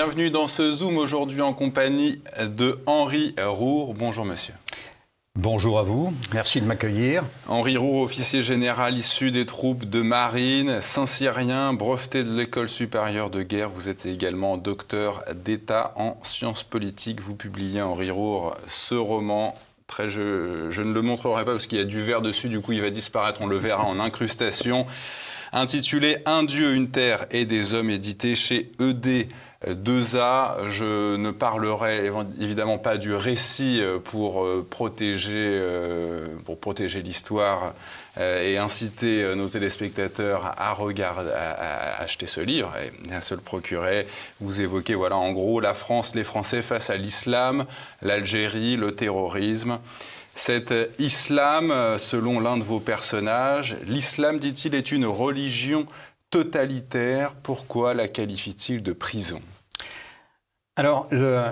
Bienvenue dans ce Zoom aujourd'hui en compagnie de Henri Roure. Bonjour monsieur. Bonjour à vous, merci de m'accueillir. Henri Roux, officier général issu des troupes de marine, Saint-Cyrien, breveté de l'École supérieure de guerre. Vous êtes également docteur d'État en sciences politiques. Vous publiez, Henri Roux, ce roman. Très, je, je ne le montrerai pas parce qu'il y a du verre dessus, du coup il va disparaître, on le verra en incrustation. Intitulé Un Dieu, une terre et des hommes, édité chez ED 2A, je ne parlerai évidemment pas du récit euh, pour euh, protéger, euh, pour protéger l'histoire et inciter nos téléspectateurs à, regarder, à, acheter ce livre et à se le procurer. Vous évoquez voilà, en gros la France, les Français face à l'islam, l'Algérie, le terrorisme. Cet islam, selon l'un de vos personnages, l'islam, dit-il, est une religion totalitaire, pourquoi la qualifie-t-il de prison alors,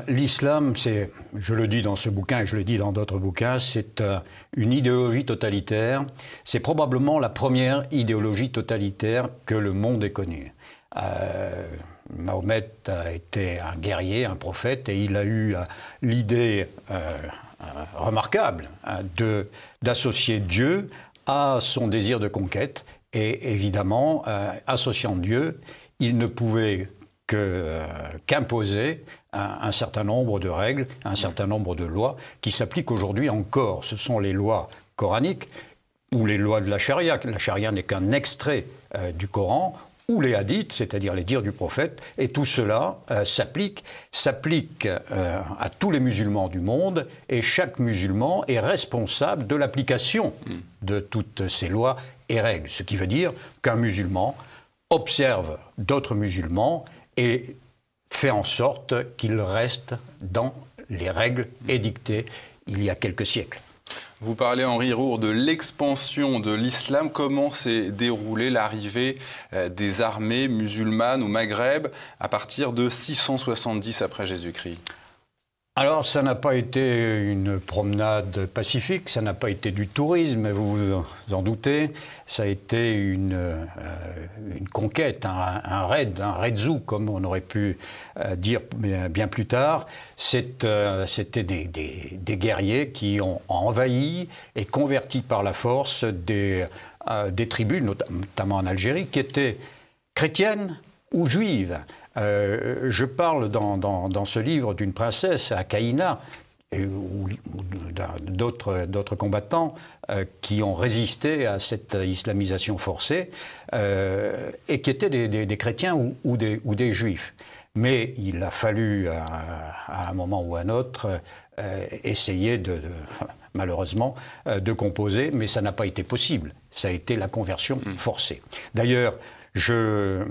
l'islam, c'est, je le dis dans ce bouquin et je le dis dans d'autres bouquins, c'est euh, une idéologie totalitaire. C'est probablement la première idéologie totalitaire que le monde ait connue. Euh, Mahomet a été un guerrier, un prophète, et il a eu euh, l'idée remarquable hein, d'associer Dieu à son désir de conquête et évidemment, euh, associant Dieu, il ne pouvait euh, qu'imposer un, certain nombre de règles, un certain nombre de lois qui s'appliquent aujourd'hui encore. Ce sont les lois coraniques ou les lois de la charia. La charia n'est qu'un extrait euh, du Coran ou les hadiths, c'est-à-dire les dires du prophète, et tout cela s'applique, s'applique à tous les musulmans du monde, et chaque musulman est responsable de l'application de toutes ces lois et règles, ce qui veut dire qu'un musulman observe d'autres musulmans et fait en sorte qu'il reste dans les règles hmm. édictées il y a quelques siècles. Vous parlez, Henri Rour, de l'expansion de l'islam. Comment s'est déroulée l'arrivée euh, des armées musulmanes au Maghreb à partir de 670 après Jésus-Christ alors, ça n'a pas été une promenade pacifique, ça n'a pas été du tourisme, vous vous en doutez. Ça a été une, euh, conquête, un, raid, un raidzou, comme on aurait pu euh, dire bien plus tard. Euh, c'était des, guerriers qui ont envahi et converti par la force des tribus, notamment en Algérie, qui étaient chrétiennes ou juives. Euh, je parle dans, ce livre d'une princesse à Caïna, et, ou, d'autres combattants euh, qui ont résisté à cette islamisation forcée euh, et qui étaient des, chrétiens ou, des, ou, des, juifs. Mais il a fallu, à, un moment ou à un autre, essayer de malheureusement, de composer, mais ça n'a pas été possible. Ça a été la conversion mmh. forcée. D'ailleurs, euh,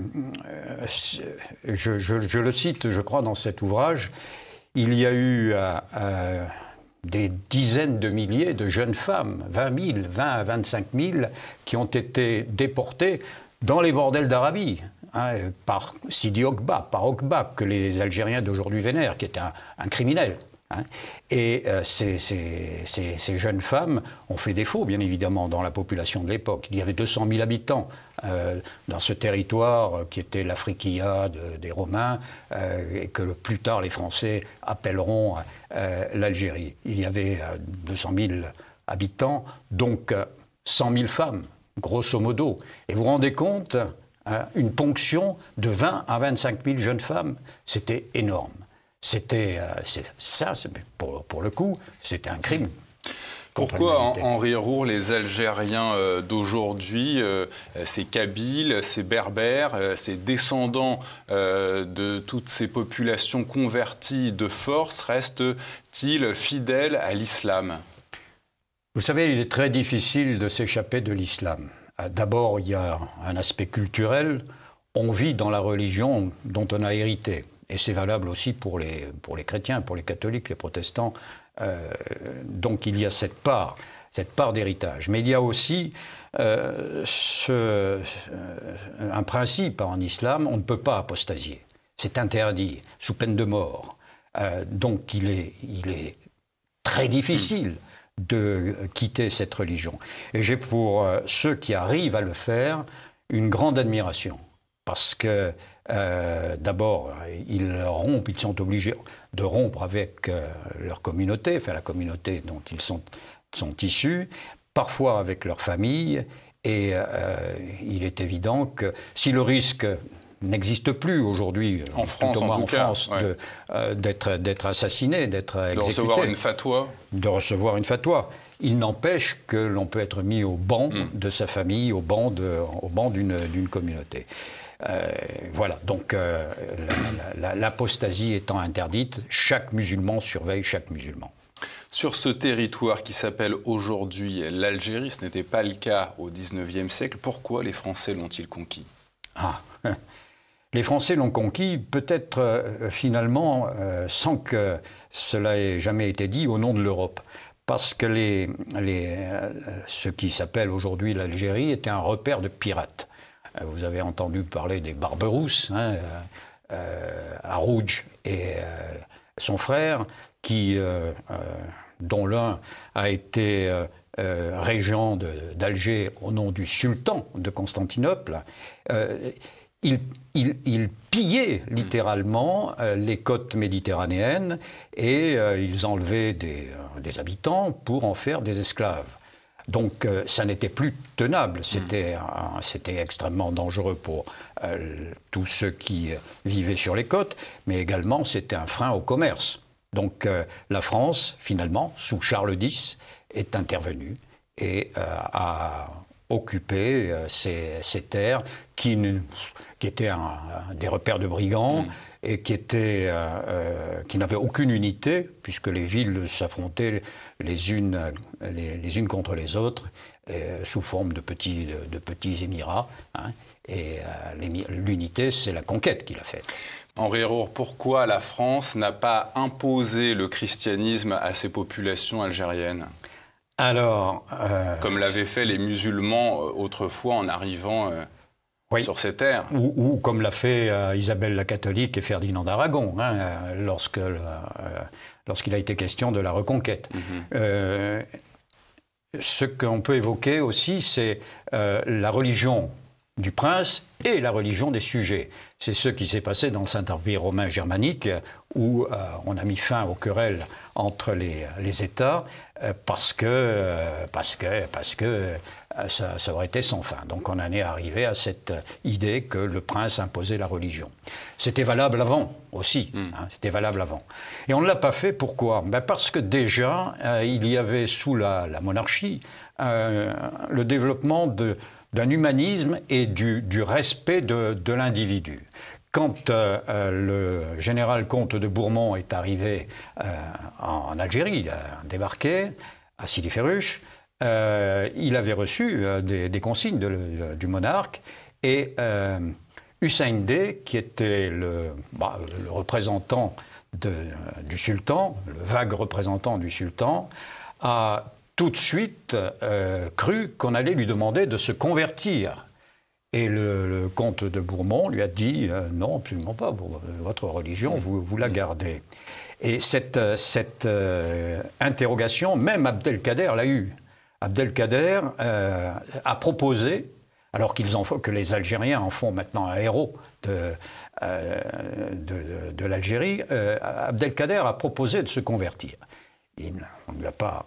je, le cite, je crois, dans cet ouvrage, il y a eu euh, euh, des dizaines de milliers de jeunes femmes, 20 000, 20 à 25 000, qui ont été déportées dans les bordels d'Arabie. Hein, par Sidi Ogba, par Ogba, que les Algériens d'aujourd'hui vénèrent, qui est un criminel, Hein. et euh, ces, jeunes femmes ont fait défaut, bien évidemment, dans la population de l'époque. Il y avait 200 000 habitants euh, dans ce territoire euh, qui était l'Afriquia des Romains, et que plus tard les Français appelleront l'Algérie. Il y avait 200 000 habitants, donc 100 000 femmes, grosso modo. Et vous vous rendez compte, hein, une ponction de 20 à 25 000 jeunes femmes, c'était énorme. C'était euh, ça, pour, le coup, c'était un crime. Pourquoi, Henri Rour, les Algériens euh, d'aujourd'hui, euh, ces Kabyles, ces Berbères, ces descendants de toutes ces populations converties de force restent-ils fidèles à l'islam Vous savez, il est très difficile de s'échapper de l'islam. D'abord, il y a un aspect culturel. On vit dans la religion dont on a hérité. Et c'est valable aussi pour les, pour les chrétiens, pour les catholiques, les protestants. Euh, donc il y a cette part, cette part d'héritage. Mais il y a aussi euh, euh, un principe en islam, on ne peut pas apostasier. C'est interdit, sous peine de mort. donc il est très difficile de quitter cette religion. Et j'ai pour ceux qui arrivent à le faire une grande admiration parce que euh, d'abord, ils rompent, ils sont obligés de rompre avec euh, leur communauté, enfin la communauté dont ils sont, sont issus, parfois avec leur famille, et euh, il est évident que si le risque n'existe plus aujourd'hui en France, en, en d'être assassiné, d'être exécuté, de recevoir une fatwa, de recevoir une fatwa. Il n'empêche que l'on peut être mis au banc hmm. de sa famille, au banc d'une communauté. Euh, voilà, donc euh, l'apostasie étant interdite, chaque musulman surveille chaque musulman. Sur ce territoire qui s'appelle aujourd'hui l'Algérie, ce n'était pas le cas au XIXe siècle, pourquoi les Français l'ont-ils conquis Ah les Français l'ont conquis, peut-être euh, finalement, sans que cela ait jamais été dit, au nom de l'Europe parce que ce qui s'appelle aujourd'hui l'Algérie était un repère de pirates. Euh, vous avez entendu parler des Barberousses, hein, euh, euh, et son frère, dont l'un a été régent d'Alger au nom du sultan de Constantinople. ils pillaient littéralement les côtes méditerranéennes et ils enlevaient des, habitants pour en faire des esclaves. Donc euh, ça n'était plus tenable, c'était extrêmement dangereux pour euh, tous ceux qui euh, vivaient sur les côtes, mais également c'était un frein au commerce. Donc la France, finalement, sous Charles X, est intervenue et a occupé ces, terres qui, étaient des repères de brigands. Mm et qui, était, euh, euh, qui n'avait aucune unité, puisque les villes s'affrontaient les unes, les, unes contre les autres, euh, sous forme de petits, de, petits émirats. Hein. et l'unité, c'est la conquête qu'il a faite. Henri Rour, pourquoi la France n'a pas imposé le christianisme à ses populations algériennes alors, comme l'avaient fait les musulmans autrefois en arrivant oui. ces terres. Ou, comme l'a fait euh, Isabelle la catholique et Ferdinand d'Aragon, hein, euh, lorsque euh, lorsqu'il a été question de la reconquête. Mhm. ce qu'on peut évoquer aussi, c'est la religion du prince et la religion des sujets. C'est ce qui s'est passé dans le Saint-Empire romain germanique, où euh, on a mis fin aux querelles entre les, les États euh, euh, parce que, parce que, parce que ça, ça, aurait été sans fin. Donc on en est arrivé à cette idée que le prince imposait la religion. C'était valable avant aussi. Hmm. Hein, c'était valable avant. Et on ne l'a pas fait. Pourquoi ben Parce que déjà, il y avait sous la, la monarchie le développement de, d'un humanisme et du, respect de, l'individu. Quand euh, euh, le général comte de Bourmont est arrivé euh, en Algérie, il a débarqué à Sidi ferruche il avait reçu des, consignes du monarque et Hussein D, qui était le, bah, représentant du sultan, le vague représentant du sultan, a tout de suite euh, crut qu'on allait lui demander de se convertir. Et le, comte de Bourmont lui a dit euh, Non, absolument pas, votre religion, mm. vous, la mm. gardez. Et cette, euh, interrogation, même Abdelkader l'a eue. Abdelkader a proposé, alors qu'ils en font, que les Algériens en font maintenant un héros de l'Algérie, Abdelkader a proposé de se convertir. On ne lui, a pas,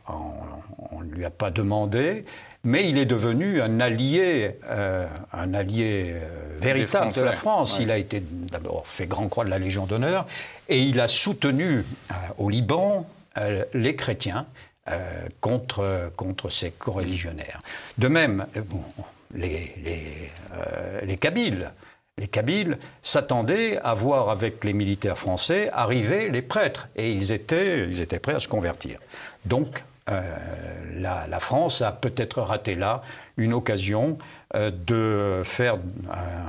on, lui a pas demandé, mais il est devenu un allié, euh, un allié euh, véritable de la France. Il a été d'abord fait grand croix de la Légion d'honneur et il a soutenu euh, au Liban les chrétiens contre, contre ses coreligionnaires. De même, les, les, les Kabyles les Kabyles s'attendaient à voir avec les militaires français arriver les prêtres, et ils étaient, ils étaient prêts à se convertir. Donc euh, la, France a peut-être raté là une occasion euh, de faire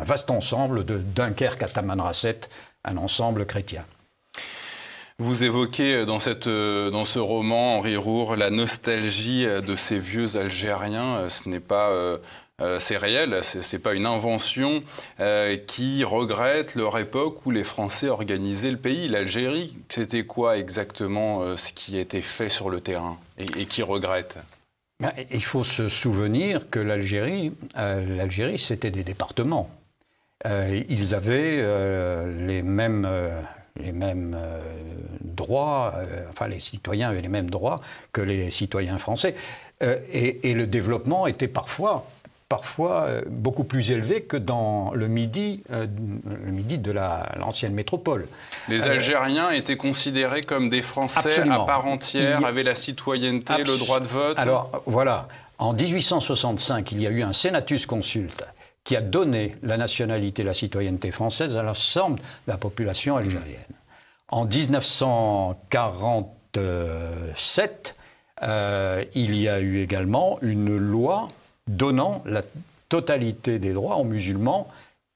un vaste ensemble de Dunkerque à Tamanrasset, un ensemble chrétien. Vous évoquez euh, dans, cette, dans ce roman, Henri Roure, la nostalgie de ces vieux Algériens. Ce n'est pas euh, c'est réel, c'est pas une invention euh, qui regrette leur époque où les Français organisaient le pays. L'Algérie, c'était quoi exactement euh, ce qui était fait sur le terrain et, qui regrette ben, Il faut se souvenir que l'Algérie, l'Algérie, c'était des départements. ils avaient les mêmes, les mêmes droits, enfin les citoyens avaient les mêmes droits que les citoyens français. et, le développement était parfois parfois euh, beaucoup plus élevé que dans le midi, euh, le midi de l'ancienne métropole. Les euh, Algériens étaient considérés comme des Français à part entière, avaient la citoyenneté, le droit de vote. Alors voilà, en 1865, il y a eu un senatus consulte qui a donné la nationalité, la citoyenneté française à l'ensemble de la population algérienne. En 1947, il y a eu également une loi donnant la totalité des droits aux musulmans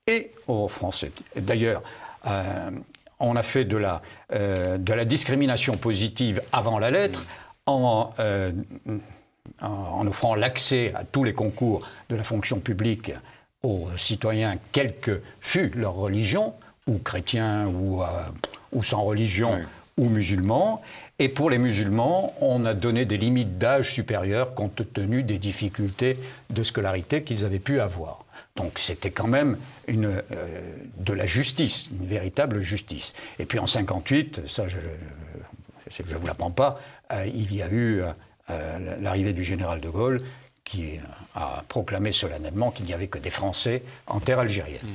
et aux Français. D'ailleurs, euh, on a fait de la, euh, de la, discrimination positive avant la lettre euh, en, offrant l'accès à tous les concours de la fonction publique aux citoyens, quelle que fût leur religion, ou chrétien ou, ou sans religion ou musulmans. Et pour les musulmans, on a donné des limites d'âge supérieures compte tenu des difficultés de scolarité qu'ils avaient pu avoir. Donc c'était quand même une, euh, de la justice, une véritable justice. Et puis en 58, ça je ne vous l'apprends pas, euh, il y a eu euh, l'arrivée du général de Gaulle qui a proclamé solennellement qu'il n'y avait que des Français en terre algérienne. Mmh.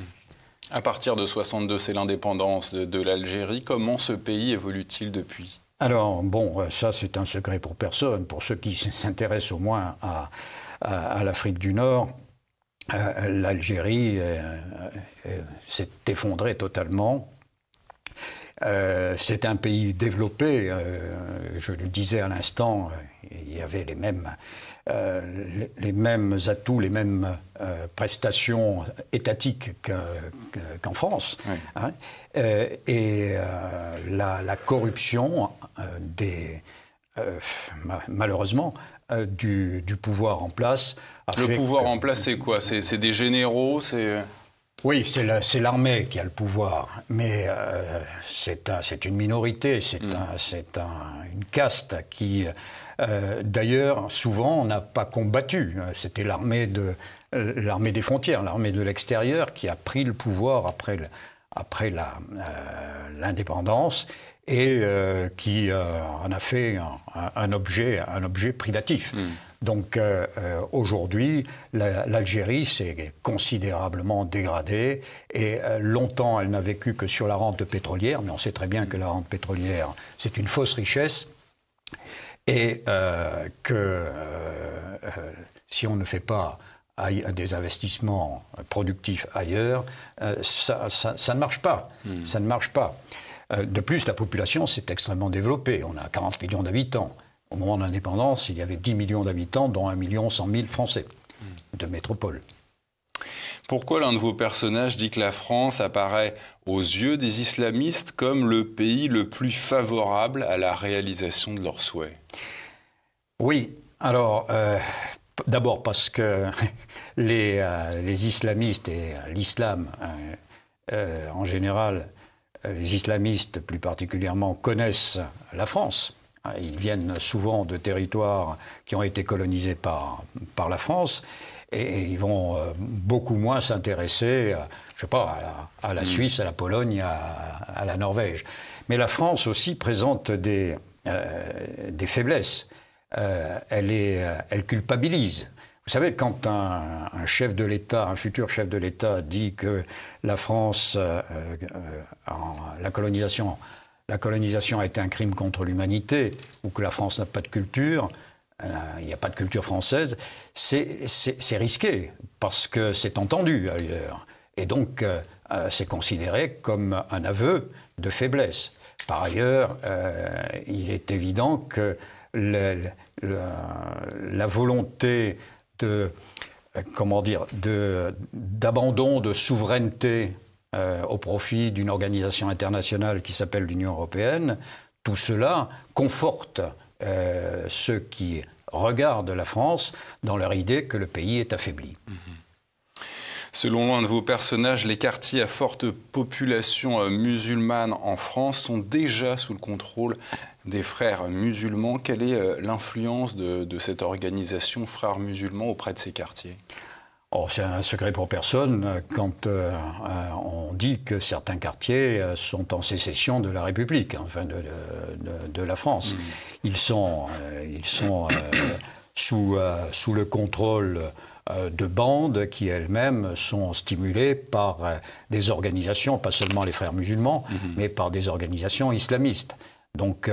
À partir de 62, c'est l'indépendance de, l'Algérie. Comment ce pays évolue-t-il depuis Alors, bon, ça c'est un secret pour personne. Pour ceux qui s'intéressent au moins à, l'Afrique du Nord, euh, l'Algérie euh, euh, s'est effondrée totalement euh, c'est un pays développé, euh, je le disais à l'instant, euh, il y avait les mêmes, les, mêmes atouts, les mêmes prestations étatiques qu'en France. Hein. et la, corruption des, malheureusement, du, pouvoir en place. le pouvoir en place, c'est quoi C'est des généraux oui, c'est l'armée qui a le pouvoir, mais euh, c'est une minorité, c'est mm. une caste qui, euh, d'ailleurs, souvent n'a pas combattu. C'était l'armée de euh, l'armée des frontières, l'armée de l'extérieur qui a pris le pouvoir après, après l'indépendance et qui en a fait un, objet, un objet prédatif. Mm. Donc euh, euh, aujourd'hui, l'Algérie s'est considérablement dégradée et euh, longtemps elle n'a vécu que sur la rente pétrolière, mais on sait très bien que la rente pétrolière, c'est une fausse richesse et que si on ne fait pas des investissements productifs ailleurs, ça, ne marche pas. Hmm. Ça ne marche pas. De plus, la population s'est extrêmement développée. On a 40 millions d'habitants. Au moment de l'indépendance, il y avait 10 millions d'habitants, dont 1 million 100 000 Français de métropole. Pourquoi l'un de vos personnages dit que la France apparaît aux yeux des islamistes comme le pays le plus favorable à la réalisation de leurs souhaits Oui, alors euh, d'abord parce que euh, les, islamistes et euh, l'islam en général, les islamistes plus particulièrement connaissent la France Hein, ils viennent souvent de territoires qui ont été colonisés par, par la France et ils vont euh, beaucoup moins s'intéresser, euh, je sais pas, à la, mm. Suisse, à la Pologne, à, la Norvège. Mais la France aussi présente des, euh, des faiblesses. elle, est, elle culpabilise. Vous savez, quand un, chef de l'État, un futur chef de l'État dit que la France, la colonisation la colonisation a été un crime contre l'humanité, ou que la France n'a pas de culture, euh, il n'y a pas de culture française, c'est risqué, parce que c'est entendu ailleurs. Et donc, euh, euh, c'est considéré comme un aveu de faiblesse. Par ailleurs, il est évident que la volonté de, comment dire, d'abandon de souveraineté euh, au profit d'une organisation internationale qui s'appelle l'Union européenne, tout cela conforte euh, ceux qui regardent la France dans leur idée que le pays est affaibli. Mhm. Selon l'un de vos personnages, les quartiers à forte population euh, musulmane en France sont déjà sous le contrôle des frères musulmans. Quelle est l'influence de, cette organisation Frères musulmans auprès de ces quartiers Oh, c'est un secret pour personne euh, quand euh, euh, on dit que certains quartiers sont en sécession de la République, hein, enfin de, la France. Mm. Ils sont, ils sont sous, sous le contrôle de bandes qui elles-mêmes sont stimulées par des organisations, pas seulement les frères musulmans, mm-hmm. mais par des organisations islamistes. Donc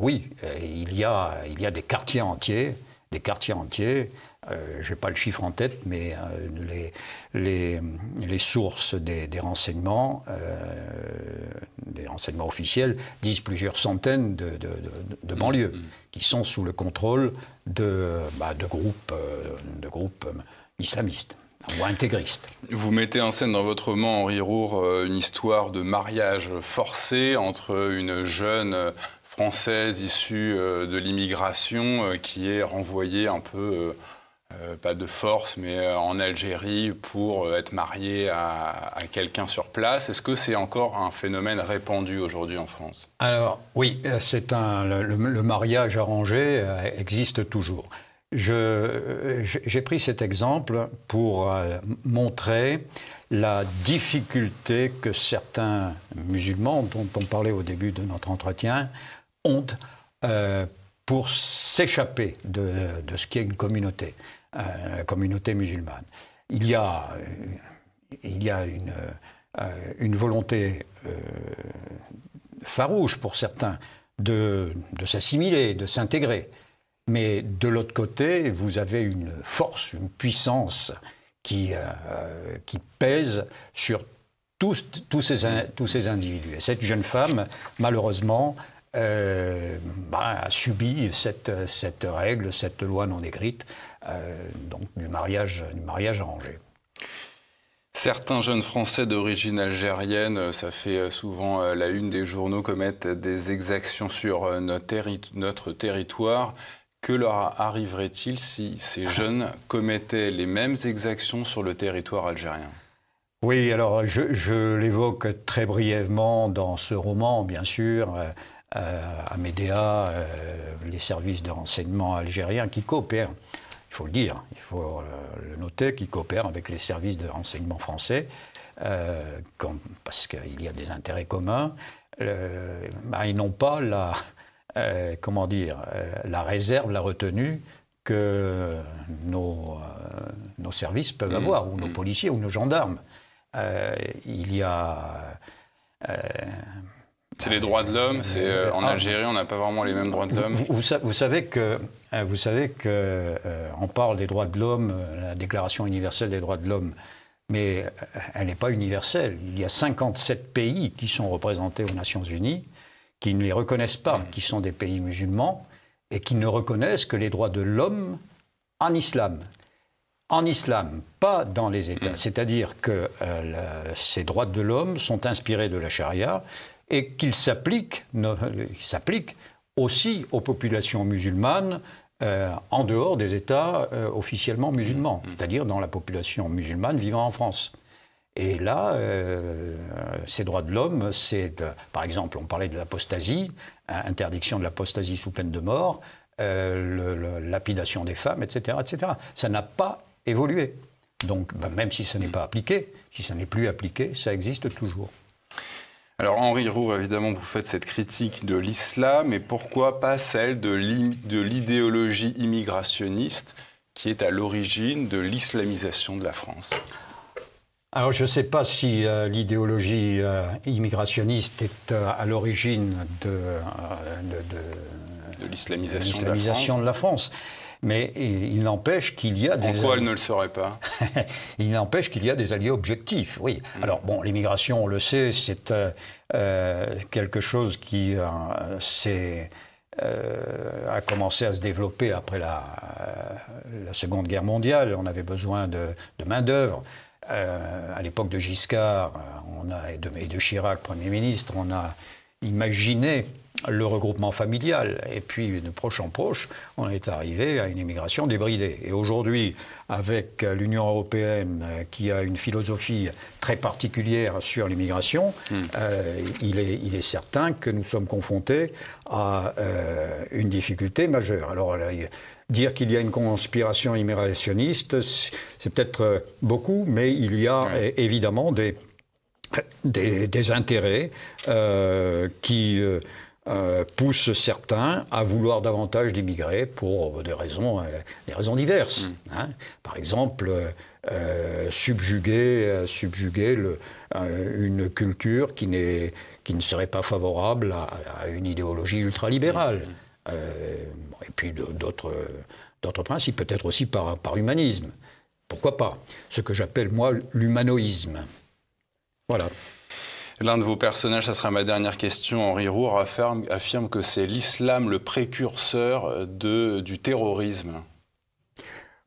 oui, il y, a, il y a des quartiers entiers, des quartiers entiers euh, je n'ai pas le chiffre en tête, mais euh, les, les, sources des, renseignements, euh, des renseignements officiels, disent plusieurs centaines de, mm, banlieues mm. qui sont sous le contrôle de, groupes, bah, de groupes islamistes ou intégristes. – Vous mettez en scène dans votre roman Henri Rour une histoire de mariage forcé entre une jeune française issue de l'immigration qui est renvoyée un peu euh, pas de force, mais euh, en Algérie pour euh, être marié à, quelqu'un sur place. Est-ce que c'est encore un phénomène répandu aujourd'hui en France Alors oui, c'est le, mariage arrangé existe toujours. j'ai pris cet exemple pour montrer la difficulté que certains musulmans, dont on parlait au début de notre entretien, ont pour s'échapper de, ce qui est une communauté la euh, communauté musulmane. Il y a, euh, euh, une, volonté farouche pour certains de, s'assimiler, de s'intégrer. Mais de l'autre côté, vous avez une force, une puissance qui, pèse sur tous, ces, individus. Et cette jeune femme, malheureusement, bah, a subi cette, règle, cette loi non écrite, euh, donc du mariage, du mariage arrangé. Certains jeunes Français d'origine algérienne, ça fait euh, souvent euh, la une des journaux, commettent des exactions sur notre, notre territoire. Que leur arriverait-il si ces jeunes commettaient les mêmes exactions sur le territoire algérien Oui, alors je, l'évoque très brièvement dans ce roman, bien sûr. Euh, à les services renseignement algériens qui coopèrent il faut le dire, il faut le noter, qui coopèrent avec les services de renseignement français, euh, parce qu'il y a des intérêts communs. Bah, ils n'ont pas la, euh, comment dire, euh, la réserve, la retenue que nos, nos services peuvent mmh. avoir, ou nos mmh. policiers, ou nos gendarmes. il y a c'est les droits de l'homme. C'est euh, en ah. Algérie, on n'a pas vraiment les mêmes droits de l'homme. Vous, savez que vous savez que euh, euh, on parle des droits de l'homme, la Déclaration universelle des droits de l'homme, mais elle n'est pas universelle. Il y a 57 pays qui sont représentés aux Nations Unies qui ne les reconnaissent pas, qui sont des pays musulmans et qui ne reconnaissent que les droits de l'homme en islam. En islam, pas dans les États. Mm. C'est-à-dire que ces droits de l'homme sont inspirés de la charia, et qu'il s'applique, aussi aux populations musulmanes euh, en dehors des États euh, officiellement musulmans, mm-hmm. c'est-à-dire dans la population musulmane vivant en France. Et là, euh, ces droits de l'homme, c'est, par exemple, on parlait de l'apostasie, hein, interdiction de l'apostasie sous peine de mort, lapidation des femmes, etc., etc. Ça n'a pas évolué. Donc, ben, même si ça n'est mm. pas appliqué, si ça n'est plus appliqué, ça existe toujours. Alors Henri Roux, évidemment, vous faites cette critique de l'islam, mais pourquoi pas celle de l'idéologie immigrationniste qui est à l'origine de l'islamisation de la France alors je ne sais pas si euh, l'idéologie euh, immigrationniste est euh, à l'origine de l'islamisation de, la France. Mais il n'empêche qu'il y a des. Pourquoi elle ne le serait pas Il n'empêche qu'il y a des alliés objectifs, oui. Hmm. Alors, bon, l'immigration, on le sait, c'est euh, euh, quelque chose qui euh, a commencé à se développer après la, Seconde Guerre mondiale. On avait besoin de, main-d'œuvre. à l'époque de Giscard on a, et, de, Chirac, Premier ministre, on a Imaginer le regroupement familial. Et puis, de proche en proche, on est arrivé à une immigration débridée. Et aujourd'hui, avec l'Union européenne euh, qui a une philosophie très particulière sur l'immigration, hmm. euh, il, est, certain que nous sommes confrontés à euh, une difficulté majeure. Alors, dire qu'il y a une conspiration immigrationniste, c'est peut-être beaucoup, mais il y a évidemment des des, intérêts euh, qui euh, euh, poussent certains à vouloir davantage d'immigrer pour des raisons, diverses. Mm. Hein. Par exemple, subjuguer, une culture qui, ne serait pas favorable à, une idéologie ultralibérale. Mm. et puis d'autres principes, peut-être aussi par, par humanisme. Pourquoi pas Ce que j'appelle, moi, l'humanoïsme. Voilà. L'un de vos personnages, ça sera ma dernière question, Henri Roux, affirme, affirme que c'est l'islam le précurseur de, du terrorisme.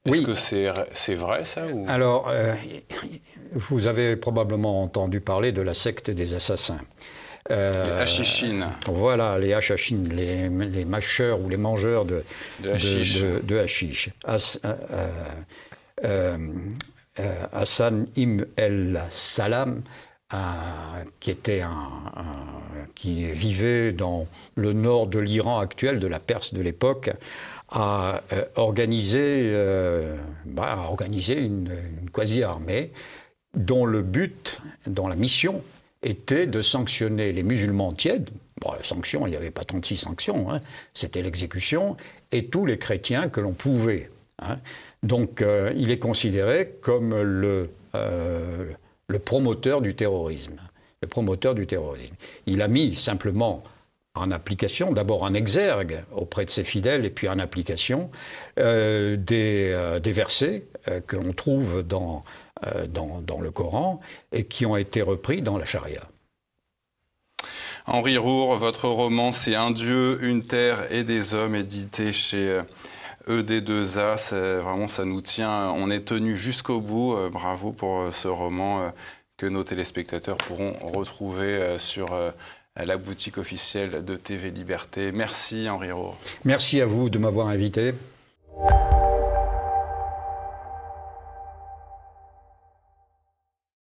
Est-ce que c'est vrai ça Alors, euh, vous avez probablement entendu parler de la secte des assassins. Euh, les hachichines. – Voilà, les hachichines, les, les, mâcheurs ou les mangeurs de, de euh, Hassan Im el Salam euh, qui, était un, qui vivait dans le nord de l'Iran actuel, de la Perse de l'époque, a euh, organisé, euh, bah, organisé une, quasi-armée dont le but, dont la mission était de sanctionner les musulmans tièdes. Bon, sanction, il n'y avait pas 36 sanctions, hein. c'était l'exécution, et tous les chrétiens que l'on pouvait. Hein. Donc il est considéré comme le, le promoteur du terrorisme. Le promoteur du terrorisme. Il a mis simplement en application, d'abord en exergue auprès de ses fidèles et puis en application, euh, euh, des, versets euh, que l'on trouve dans, dans, dans, le Coran et qui ont été repris dans la charia. Henri Roure, votre roman C'est un Dieu, une terre et des hommes, édité chez ED2A, vraiment ça nous tient, on est tenu jusqu'au bout. Euh, bravo pour euh, ce roman euh, que nos téléspectateurs pourront retrouver sur la boutique officielle de TV Liberté. Merci Henri Rour. – Merci à vous de m'avoir invité.